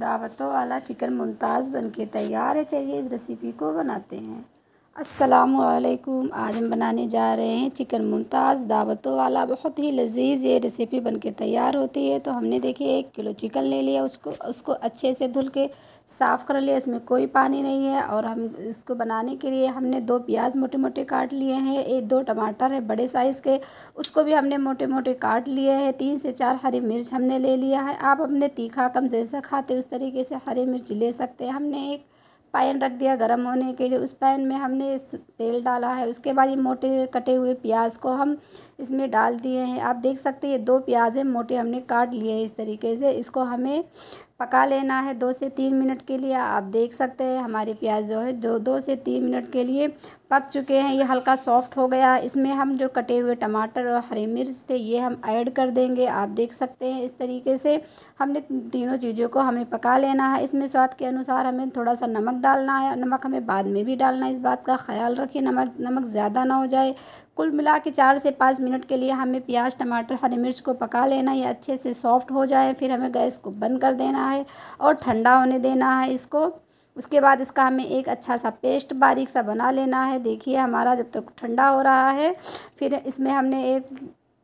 दावतों वाला चिकन मुमताज़ बनके तैयार है चलिए इस रेसिपी को बनाते हैं असलकुम आज हम बनाने जा रहे हैं चिकन मुमताज़ दावतों वाला बहुत ही लजीज ये रेसिपी बनके तैयार होती है तो हमने देखिए एक किलो चिकन ले लिया उसको उसको अच्छे से धुल के साफ़ कर लिया इसमें कोई पानी नहीं है और हम इसको बनाने के लिए हमने दो प्याज मोटे मोटे काट लिए हैं एक दो टमाटर है बड़े साइज़ के उसको भी हमने मोटे मोटे काट लिए हैं तीन से चार हरी मिर्च हमने ले लिया है आप अपने तीखा कम जैसा खाते उस तरीके से हरी मिर्च ले सकते हैं हमने एक पैन रख दिया गर्म होने के लिए उस पैन में हमने तेल डाला है उसके बाद ये मोटे कटे हुए प्याज को हम इसमें डाल दिए हैं आप देख सकते हैं ये दो प्याज हैं मोटे हमने काट लिए हैं इस तरीके से इसको हमें पका लेना है दो से तीन मिनट के लिए आप देख सकते हैं हमारे प्याज जो है जो दो से तीन मिनट के लिए पक चुके हैं ये हल्का सॉफ्ट हो गया इसमें हम जो कटे हुए टमाटर और हरी मिर्च थे ये हम ऐड कर देंगे आप देख सकते हैं इस तरीके से हमने तीनों चीज़ों को हमें पका लेना है इसमें स्वाद के अनुसार हमें थोड़ा सा नमक डालना है नमक हमें बाद में भी डालना है इस बात का ख्याल रखिए नमक नमक ज़्यादा ना हो जाए कुल मिला के चार से पाँच मिनट के लिए हमें प्याज टमाटर हरी मिर्च को पका लेना है अच्छे से सॉफ्ट हो जाए फिर हमें गैस को बंद कर देना है और ठंडा होने देना है इसको उसके बाद इसका हमें एक अच्छा सा पेस्ट बारीक सा बना लेना है देखिए हमारा जब तक ठंडा हो रहा है फिर इसमें हमने एक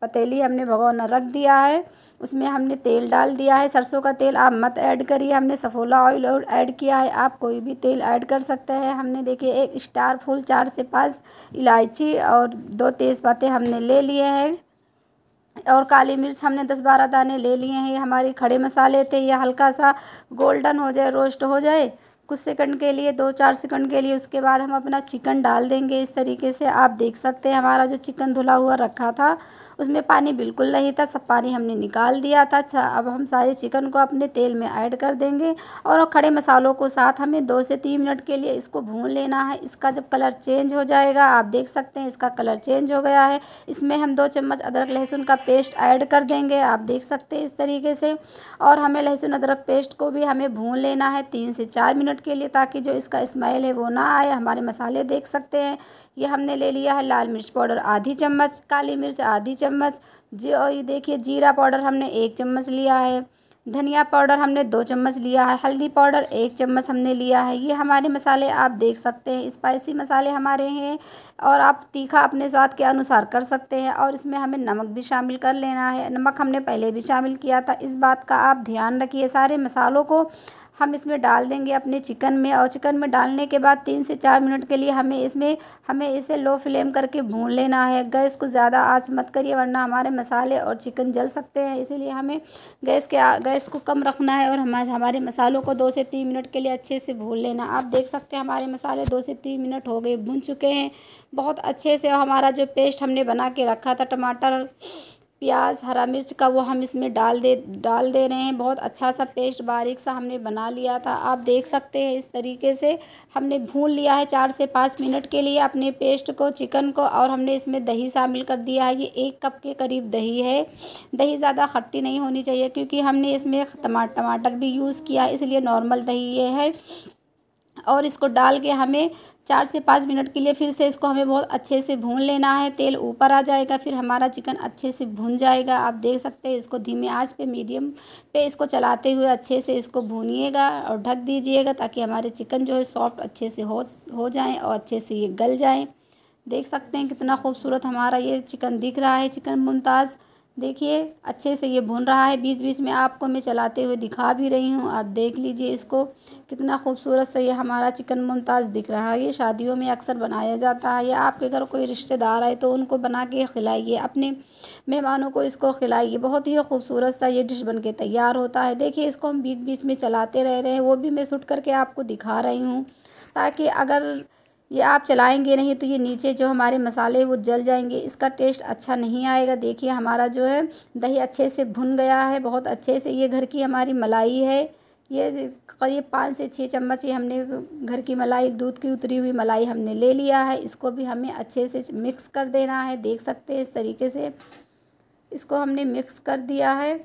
पतीली हमने भगोना रख दिया है उसमें हमने तेल डाल दिया है सरसों का तेल आप मत ऐड करिए हमने सफोला ऑयल और ऐड किया है आप कोई भी तेल ऐड कर सकते हैं हमने देखिए एक स्टार फूल चार से पाँच इलायची और दो तेज़पत्ते हमने ले लिए हैं और काली मिर्च हमने दस बारह दाने ले लिए हैं ये हमारे खड़े मसाले थे ये हल्का सा गोल्डन हो जाए रोस्ट हो जाए कुछ सेकंड के लिए दो चार सेकंड के लिए उसके बाद हम अपना चिकन डाल देंगे इस तरीके से आप देख सकते हैं हमारा जो चिकन धुला हुआ रखा था उसमें पानी बिल्कुल नहीं था सब पानी हमने निकाल दिया था अच्छा अब हम सारे चिकन को अपने तेल में ऐड कर देंगे और खड़े मसालों को साथ हमें दो से तीन मिनट के लिए इसको भून लेना है इसका जब कलर चेंज हो जाएगा आप देख सकते हैं इसका कलर चेंज हो गया है इसमें हम दो चम्मच अदरक लहसुन का पेस्ट ऐड कर देंगे आप देख सकते हैं इस तरीके से और हमें लहसुन अदरक पेस्ट को भी हमें भून लेना है तीन से चार मिनट मिनट के लिए ताकि जो इसका स्मेल है वो ना आए हमारे मसाले देख सकते हैं ये हमने ले लिया है लाल मिर्च पाउडर आधी चम्मच काली मिर्च आधी चम्मच जी और ये देखिए जीरा पाउडर हमने एक चम्मच लिया है धनिया पाउडर हमने दो चम्मच लिया है हल्दी पाउडर एक चम्मच हमने लिया है ये हमारे मसाले आप देख सकते हैं स्पाइसी मसाले हमारे हैं और आप तीखा अपने स्वाद के अनुसार कर सकते हैं और इसमें हमें नमक भी शामिल कर लेना है नमक हमने पहले भी शामिल किया था इस बात का आप ध्यान रखिए सारे मसालों को हम इसमें डाल देंगे अपने चिकन में और चिकन में डालने के बाद तीन से चार मिनट के लिए हमें इसमें हमें इसे लो फ्लेम करके भून लेना है गैस को ज़्यादा आँच मत करिए वरना हमारे मसाले और चिकन जल सकते हैं इसीलिए हमें गैस के गैस को कम रखना है और हम हमारे मसालों को दो से तीन मिनट के लिए अच्छे से भून लेना आप देख सकते हैं हमारे मसाले दो से तीन मिनट हो गए भून चुके हैं बहुत अच्छे से हमारा जो पेस्ट हमने बना के रखा था टमाटर प्याज हरा मिर्च का वो हम इसमें डाल दे डाल दे रहे हैं बहुत अच्छा सा पेस्ट बारीक सा हमने बना लिया था आप देख सकते हैं इस तरीके से हमने भून लिया है चार से पाँच मिनट के लिए अपने पेस्ट को चिकन को और हमने इसमें दही शामिल कर दिया है ये एक कप के करीब दही है दही ज़्यादा खट्टी नहीं होनी चाहिए क्योंकि हमने इसमें टमाटर भी यूज़ किया इसलिए नॉर्मल दही ये है और इसको डाल के हमें चार से पाँच मिनट के लिए फिर से इसको हमें बहुत अच्छे से भून लेना है तेल ऊपर आ जाएगा फिर हमारा चिकन अच्छे से भून जाएगा आप देख सकते हैं इसको धीमे आंच पे मीडियम पे इसको चलाते हुए अच्छे से इसको भूनिएगा और ढक दीजिएगा ताकि हमारे चिकन जो है सॉफ्ट अच्छे से हो हो जाएँ और अच्छे से ये गल जाएँ देख सकते हैं कितना खूबसूरत हमारा ये चिकन दिख रहा है चिकन मुमताज़ देखिए अच्छे से ये भुन रहा है बीच बीच में आपको मैं चलाते हुए दिखा भी रही हूँ आप देख लीजिए इसको कितना खूबसूरत से ये हमारा चिकन मुमताज़ दिख रहा है ये शादियों में अक्सर बनाया जाता है या आपके घर कोई रिश्तेदार आए तो उनको बना के खिलाइए अपने मेहमानों को इसको खिलाइए बहुत ही खूबसूरत सा ये डिश बन के तैयार होता है देखिए इसको हम बीच बीच में चलाते रह रहे हैं वो भी मैं सुट करके आपको दिखा रही हूँ ताकि अगर ये आप चलाएंगे नहीं तो ये नीचे जो हमारे मसाले वो जल जाएंगे इसका टेस्ट अच्छा नहीं आएगा देखिए हमारा जो है दही अच्छे से भुन गया है बहुत अच्छे से ये घर की हमारी मलाई है ये करीब पाँच से छः चम्मच ये हमने घर की मलाई दूध की उतरी हुई मलाई हमने ले लिया है इसको भी हमें अच्छे से मिक्स कर देना है देख सकते हैं इस तरीके से इसको हमने मिक्स कर दिया है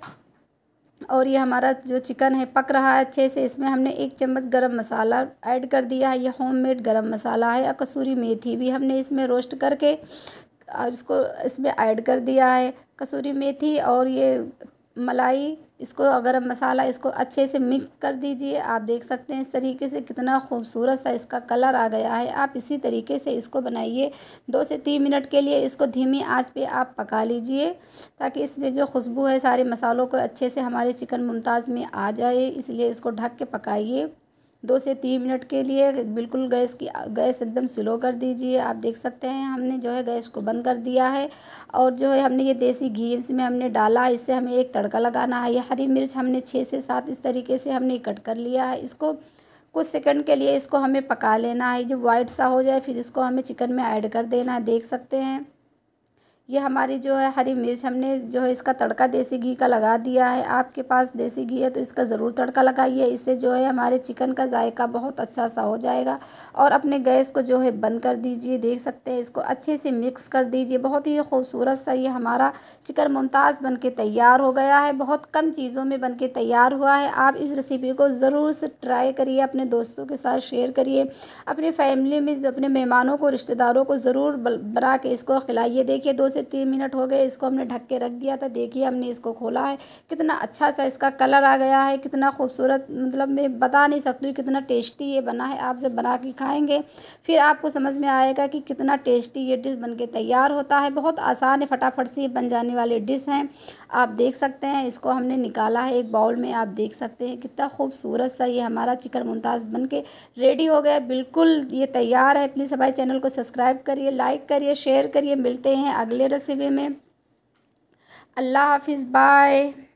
और ये हमारा जो चिकन है पक रहा है अच्छे से इसमें हमने एक चम्मच गरम मसाला ऐड कर दिया है ये होममेड गरम मसाला है या कसूरी मेथी भी हमने इसमें रोस्ट करके और इसको इसमें ऐड कर दिया है कसूरी मेथी और ये मलाई इसको अगर मसाला इसको अच्छे से मिक्स कर दीजिए आप देख सकते हैं इस तरीके से कितना खूबसूरत सा इसका कलर आ गया है आप इसी तरीके से इसको बनाइए दो से तीन मिनट के लिए इसको धीमी आंच पे आप पका लीजिए ताकि इसमें जो खुशबू है सारे मसालों को अच्छे से हमारे चिकन मुमताज़ में आ जाए इसलिए इसको ढक के पकाइए दो से तीन मिनट के लिए बिल्कुल गैस की गैस एकदम स्लो कर दीजिए आप देख सकते हैं हमने जो है गैस को बंद कर दिया है और जो है हमने ये देसी घी इसमें हमने डाला इससे हमें एक तड़का लगाना है ये हरी मिर्च हमने छः से सात इस तरीके से हमने कट कर लिया है इसको कुछ सेकंड के लिए इसको हमें पका लेना है जब वाइट सा हो जाए फिर इसको हमें चिकन में ऐड कर देना है देख सकते हैं ये हमारी जो है हरी मिर्च हमने जो है इसका तड़का देसी घी का लगा दिया है आपके पास देसी घी है तो इसका ज़रूर तड़का लगाइए इससे जो है हमारे चिकन का जायका बहुत अच्छा सा हो जाएगा और अपने गैस को जो है बंद कर दीजिए देख सकते हैं इसको अच्छे से मिक्स कर दीजिए बहुत ही खूबसूरत सा ये हमारा चिकन मुमताज़ बन के तैयार हो गया है बहुत कम चीज़ों में बन के तैयार हुआ है आप इस रेसिपी को ज़रूर से ट्राई करिए अपने दोस्तों के साथ शेयर करिए अपनी फैमिली में अपने मेहमानों को रिश्तेदारों को ज़रूर बना के इसको खिलाइए देखिए दोस्त से तीन मिनट हो गए इसको हमने ढक के रख दिया था देखिए हमने इसको खोला है कितना अच्छा सा इसका कलर आ गया है कितना खूबसूरत मतलब मैं बता नहीं सकती हूँ कितना टेस्टी ये बना है आप जब बना के खाएँगे फिर आपको समझ में आएगा कि कितना टेस्टी ये डिश बन के तैयार होता है बहुत आसान है फटाफट से बन जाने वाली डिश हैं आप देख सकते हैं इसको हमने निकाला है एक बाउल में आप देख सकते हैं कितना खूबसूरत सा ये हमारा चिकन मुमताज़ बन के रेडी हो गया बिल्कुल ये तैयार है प्लीज़ हमारे चैनल को सब्सक्राइब करिए लाइक करिए शेयर करिए मिलते हैं अगले अगले रसीबे में अल्लाह हाफिज़ बाय